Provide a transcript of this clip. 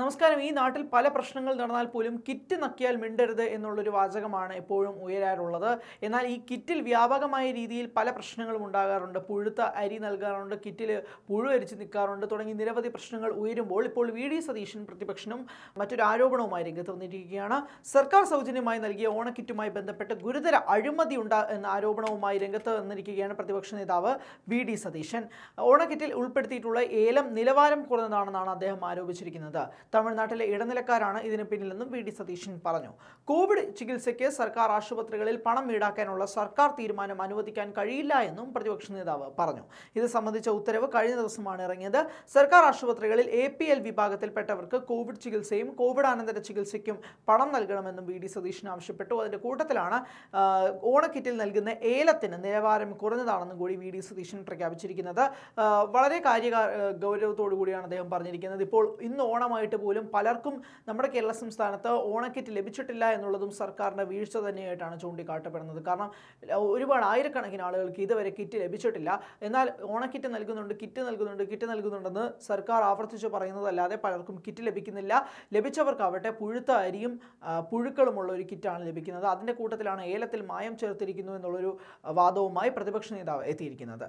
നമസ്കാരം ഈ നാട്ടിൽ പല പ്രശ്നങ്ങൾ നടന്നാൽ പോലും കിറ്റ് നക്കിയാൽ മിണ്ടരുത് എന്നുള്ളൊരു വാചകമാണ് എപ്പോഴും ഉയരാറുള്ളത് എന്നാൽ ഈ കിറ്റിൽ വ്യാപകമായ രീതിയിൽ പല പ്രശ്നങ്ങളും ഉണ്ടാകാറുണ്ട് പുഴുത്ത അരി നൽകാറുണ്ട് കിറ്റിൽ പുഴുവരിച്ച് നിൽക്കാറുണ്ട് തുടങ്ങി നിരവധി പ്രശ്നങ്ങൾ ഉയരുമ്പോൾ ഇപ്പോൾ വി ഡി സതീശൻ പ്രതിപക്ഷനും മറ്റൊരു ആരോപണവുമായി രംഗത്ത് വന്നിരിക്കുകയാണ് സർക്കാർ സൗജന്യമായി നൽകിയ ഓണക്കിറ്റുമായി ബന്ധപ്പെട്ട് ഗുരുതര അഴിമതി ഉണ്ടാ എന്ന ആരോപണവുമായി രംഗത്ത് വന്നിരിക്കുകയാണ് പ്രതിപക്ഷ നേതാവ് വി ഡി സതീശൻ ഓണക്കിറ്റിൽ ഉൾപ്പെടുത്തിയിട്ടുള്ള ഏലം നിലവാരം കുറഞ്ഞതാണെന്നാണ് അദ്ദേഹം ആരോപിച്ചിരിക്കുന്നത് തമിഴ്നാട്ടിലെ ഇടനിലക്കാരാണ് ഇതിന് പിന്നിലെന്നും വി ഡി സതീശൻ പറഞ്ഞു കോവിഡ് ചികിത്സയ്ക്ക് സർക്കാർ ആശുപത്രികളിൽ പണം ഈടാക്കാനുള്ള സർക്കാർ തീരുമാനം അനുവദിക്കാൻ കഴിയില്ല എന്നും പ്രതിപക്ഷ നേതാവ് പറഞ്ഞു ഇത് സംബന്ധിച്ച ഉത്തരവ് കഴിഞ്ഞ ദിവസമാണ് ഇറങ്ങിയത് സർക്കാർ ആശുപത്രികളിൽ എ പി എൽ വിഭാഗത്തിൽപ്പെട്ടവർക്ക് കോവിഡ് ചികിത്സയും കോവിഡാനന്തര ചികിത്സയ്ക്കും പണം നൽകണമെന്നും വി ഡി സതീശൻ ആവശ്യപ്പെട്ടു അതിൻ്റെ കൂട്ടത്തിലാണ് ഓണക്കിറ്റിൽ നൽകുന്ന ഏലത്തിന് നിലവാരം കുറഞ്ഞതാണെന്നും കൂടി വി ഡി സതീശൻ പ്രഖ്യാപിച്ചിരിക്കുന്നത് വളരെ കാര്യ ഗൗരവത്തോടു കൂടിയാണ് അദ്ദേഹം പറഞ്ഞിരിക്കുന്നത് ഇപ്പോൾ ഇന്ന് ഓണമായിട്ട് ഭാഗമായിട്ട് പോലും പലർക്കും നമ്മുടെ കേരള സംസ്ഥാനത്ത് ഓണക്കിറ്റ് ലഭിച്ചിട്ടില്ല എന്നുള്ളതും സർക്കാരിൻ്റെ വീഴ്ച തന്നെയായിട്ടാണ് ചൂണ്ടിക്കാട്ടപ്പെടുന്നത് കാരണം ഒരുപാട് ആയിരക്കണക്കിന് ആളുകൾക്ക് ഇതുവരെ കിറ്റ് ലഭിച്ചിട്ടില്ല എന്നാൽ ഓണക്കിറ്റ് നൽകുന്നുണ്ട് കിറ്റ് നൽകുന്നുണ്ട് കിറ്റ് നൽകുന്നുണ്ടെന്ന് സർക്കാർ ആവർത്തിച്ച് പറയുന്നതല്ലാതെ പലർക്കും കിറ്റ് ലഭിക്കുന്നില്ല ലഭിച്ചവർക്കാവട്ടെ പുഴുത്ത അരിയും പുഴുക്കളുമുള്ള ഒരു കിറ്റാണ് ലഭിക്കുന്നത് അതിൻ്റെ കൂട്ടത്തിലാണ് ഏലത്തിൽ മായം ചേർത്തിരിക്കുന്നു എന്നുള്ളൊരു വാദവുമായി പ്രതിപക്ഷ നേതാവ് എത്തിയിരിക്കുന്നത്